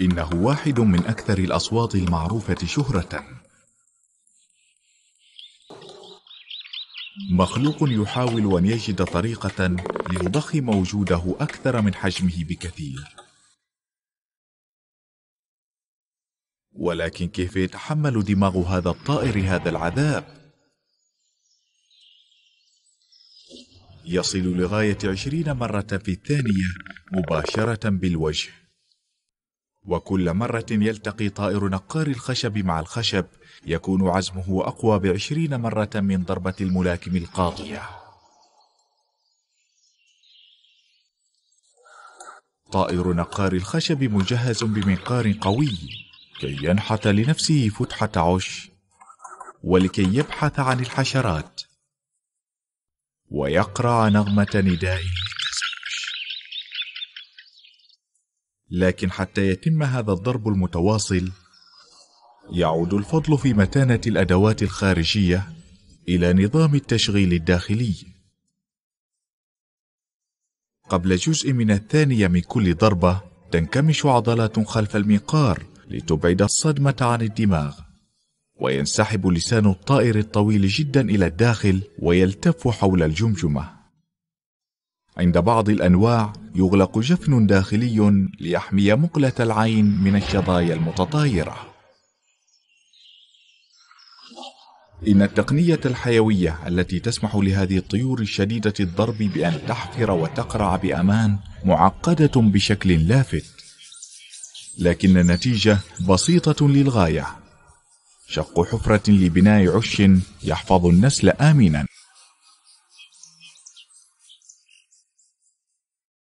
إنه واحد من أكثر الأصوات المعروفة شهرة. مخلوق يحاول أن يجد طريقة ليضخ موجوده أكثر من حجمه بكثير. ولكن كيف يتحمل دماغ هذا الطائر هذا العذاب؟ يصل لغاية عشرين مرة في الثانية مباشرة بالوجه وكل مرة يلتقي طائر نقار الخشب مع الخشب يكون عزمه أقوى بعشرين مرة من ضربة الملاكم القاضية طائر نقار الخشب مجهز بمنقار قوي كي ينحت لنفسه فتحة عش ولكي يبحث عن الحشرات ويقرع نغمة نداء لكن حتى يتم هذا الضرب المتواصل يعود الفضل في متانه الادوات الخارجيه الى نظام التشغيل الداخلي قبل جزء من الثانيه من كل ضربه تنكمش عضلات خلف المنقار لتبعد الصدمه عن الدماغ وينسحب لسان الطائر الطويل جدا الى الداخل ويلتف حول الجمجمه عند بعض الانواع يغلق جفن داخلي ليحمي مقلة العين من الشظايا المتطايرة. إن التقنية الحيوية التي تسمح لهذه الطيور الشديدة الضرب بأن تحفر وتقرع بأمان معقدة بشكل لافت، لكن النتيجة بسيطة للغاية. شق حفرة لبناء عش يحفظ النسل آمنا.